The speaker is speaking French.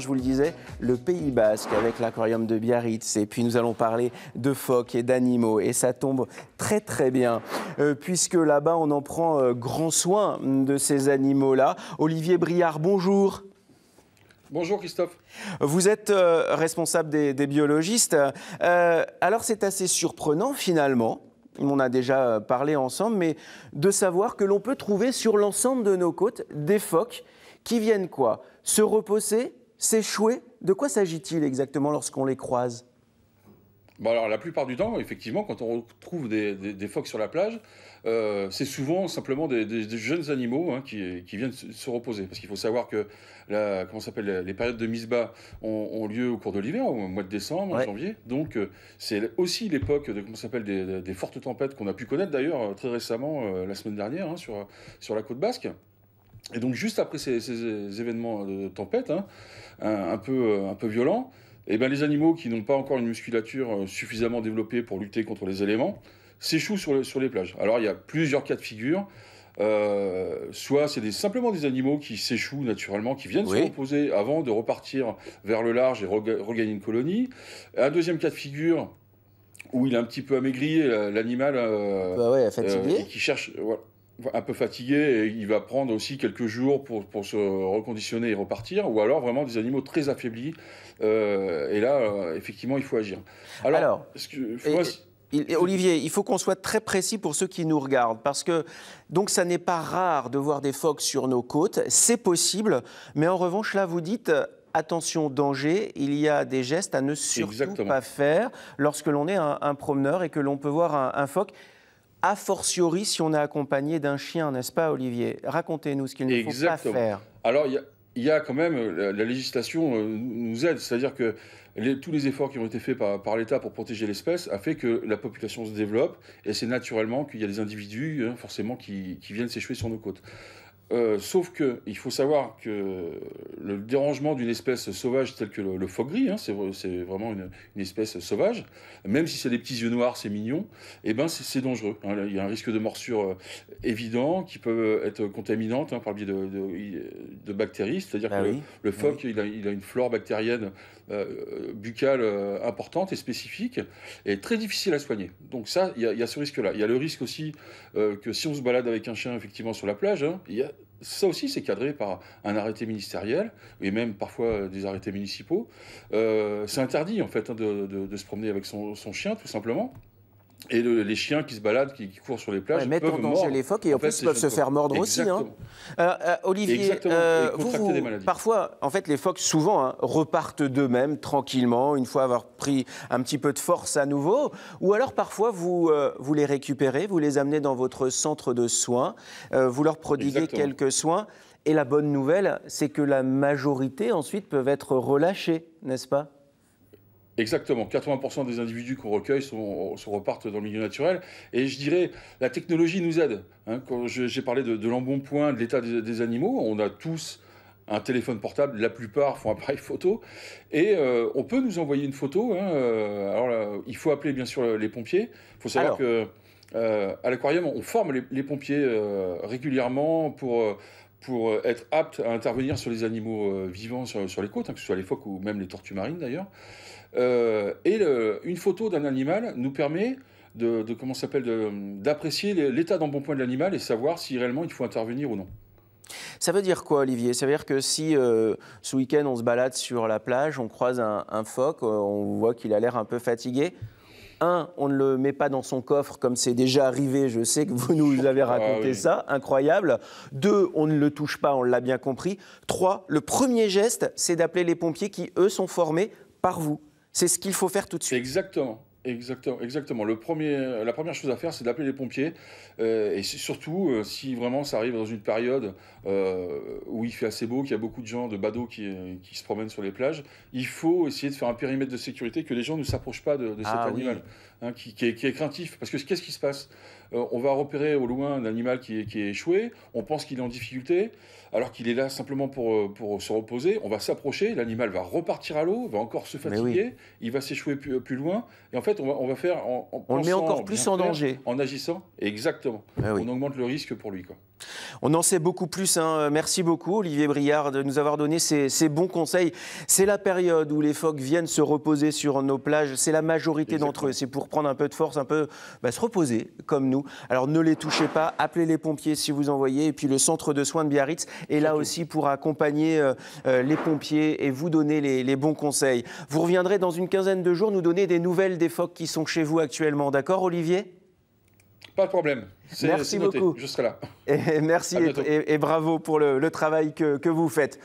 Je vous le disais, le Pays Basque avec l'aquarium de Biarritz. Et puis nous allons parler de phoques et d'animaux. Et ça tombe très très bien, euh, puisque là-bas on en prend euh, grand soin de ces animaux-là. Olivier Briard, bonjour. Bonjour Christophe. Vous êtes euh, responsable des, des biologistes. alors c'est assez surprenant finalement, on a déjà parlé ensemble, mais de savoir que l'on peut trouver sur l'ensemble de nos côtes des phoques qui viennent quoi Se reposer S'échouer, de quoi s'agit-il exactement lorsqu'on les croise la plupart du temps, effectivement, quand on retrouve des, phoques sur la plage, euh, c'est souvent simplement des, jeunes animaux hein, qui, viennent se reposer. Parce qu'il faut savoir que comment s'appelle, les périodes de mise bas ont, lieu au cours de l'hiver, au mois de décembre, en janvier. Donc, euh, c'est aussi l'époque de, comment s'appelle, des, fortes tempêtes qu'on a pu connaître d'ailleurs euh, très récemment, la semaine dernière, hein, sur la côte basque. Et donc juste après ces, événements de tempête, hein, un, peu, euh, un peu violents, eh bien les animaux qui n'ont pas encore une musculature euh, suffisamment développée pour lutter contre les éléments s'échouent sur, sur, les plages. Alors il y a plusieurs cas de figure. Euh, soit c'est simplement des animaux qui s'échouent naturellement, qui viennent se reposer avant de repartir vers le large et regagner une colonie. Un deuxième cas de figure où il est un petit peu amaigri, l'animal euh, bah fatigué. qui cherche. Voilà un peu fatigué et il va prendre aussi quelques jours pour, pour se reconditionner et repartir, ou alors vraiment des animaux très affaiblis. Euh, et là, euh, effectivement, il faut agir. Alors, il, Olivier, il faut qu'on soit très précis pour ceux qui nous regardent, parce que donc ça n'est pas rare de voir des phoques sur nos côtes, c'est possible, mais en revanche, là, vous dites euh, attention, danger, il y a des gestes à ne surtout pas faire lorsque l'on est un, promeneur et que l'on peut voir un, un phoque a fortiori si on est accompagné d'un chien, n'est-ce pas, Olivier Racontez-nous ce qu'il ne faut pas faire. Alors, il y a quand même, euh, la, législation euh, nous aide, c'est-à-dire que tous les efforts qui ont été faits par, l'État pour protéger l'espèce a fait que la population se développe et c'est naturellement qu'il y a des individus hein, forcément qui viennent s'échouer sur nos côtes. Euh, sauf que il faut savoir que le dérangement d'une espèce sauvage telle que le, phoque gris, hein, c'est, vraiment une, espèce sauvage, même si c'est des petits yeux noirs, c'est mignon, et eh ben c'est, dangereux. Hein. Il y a un risque de morsure euh, évident qui peut être contaminante par le biais de, bactéries, c'est-à-dire bah que le, bah phoque il, a, une flore bactérienne euh, buccale importante et spécifique, et très difficile à soigner. Donc ça, il y a, il y a ce risque-là. Il y a le risque aussi que si on se balade avec un chien effectivement sur la plage, hein, il y a ça aussi, c'est cadré par un arrêté ministériel et même parfois euh, des arrêtés municipaux. Euh, c'est interdit en fait hein, de, se promener avec son chien, tout simplement. Et les chiens qui se baladent, qui, courent sur les plages, ouais, mettent en danger les phoques et en, plus ils peuvent se faire mordre aussi. Olivier, parfois, en fait, les phoques souvent hein, repartent d'eux-mêmes tranquillement une fois avoir pris un petit peu de force à nouveau, ou alors parfois vous euh, vous les récupérez, vous les amenez dans votre centre de soins, euh, vous leur prodiguez quelques soins, et la bonne nouvelle, c'est que la majorité ensuite peuvent être relâchés, n'est-ce pas Exactement, 80% des individus qu'on recueille se repartent dans le milieu naturel. Et je dirais, la technologie nous aide. Hein. j'ai parlé de, l'embonpoint, de l'état des, animaux, on a tous un téléphone portable, la plupart font appareil photo, et euh, on peut nous envoyer une photo. Hein, euh, alors il faut appeler bien sûr les pompiers. Il faut savoir qu'à que euh, à l'aquarium, on forme les pompiers régulièrement pour pour euh, être apte à intervenir sur les animaux euh, vivants sur, les côtes, hein, que ce soit les phoques ou même les tortues marines d'ailleurs. Euh, et une photo d'un animal nous permet de, comment s'appelle d'apprécier l'état d'embonpoint de l'animal et savoir si réellement il faut intervenir ou non. Ça veut dire quoi, Olivier Ça veut dire que si ce week-end on se balade sur la plage, on croise un phoque, on voit qu'il a l'air un peu fatigué, un, on ne le met pas dans son coffre comme c'est déjà arrivé, je sais que vous nous avez ah raconté ça, incroyable. Deux, on ne le touche pas, on l'a bien compris. Trois, le premier geste, c'est d'appeler les pompiers qui, eux, sont formés par vous. C'est ce qu'il faut faire tout de suite. Exactement. Exactement, exactement. Le premier, la première chose à faire, c'est d'appeler les pompiers. Euh, et surtout, euh, si vraiment ça arrive dans une période euh, où il fait assez beau, qu'il y a beaucoup de gens, de badauds qui, se promènent sur les plages, il faut essayer de faire un périmètre de sécurité, que les gens ne s'approchent pas de, cet ah animal, hein, qui, est, qui, est, craintif. Parce que qu'est-ce qui se passe euh, on va repérer au loin un animal qui est, échoué, on pense qu'il est en difficulté, alors qu'il est là simplement pour, euh, se reposer, on va s'approcher, l'animal va repartir à l'eau, va encore se fatiguer, il va s'échouer plus, loin, et en fait on va, faire... En, on le met encore plus en, danger. En agissant, exactement. Ah on augmente le risque pour lui. On en sait beaucoup plus. Hein. Merci beaucoup, Olivier Briard, de nous avoir donné ces, bons conseils. C'est la période où les phoques viennent se reposer sur nos plages. C'est la majorité d'entre eux. C'est pour prendre un peu de force, un peu bah, se reposer, comme nous. Alors ne les touchez pas. Appelez les pompiers si vous en voyez. Et puis le centre de soins de Biarritz est là aussi pour accompagner euh, euh, les pompiers et vous donner les, bons conseils. Vous reviendrez dans une quinzaine de jours nous donner des nouvelles des phoques qui sont chez vous actuellement. D'accord, Olivier pas de problème. Merci beaucoup. là. Et merci et, bravo pour le, travail que, que vous faites.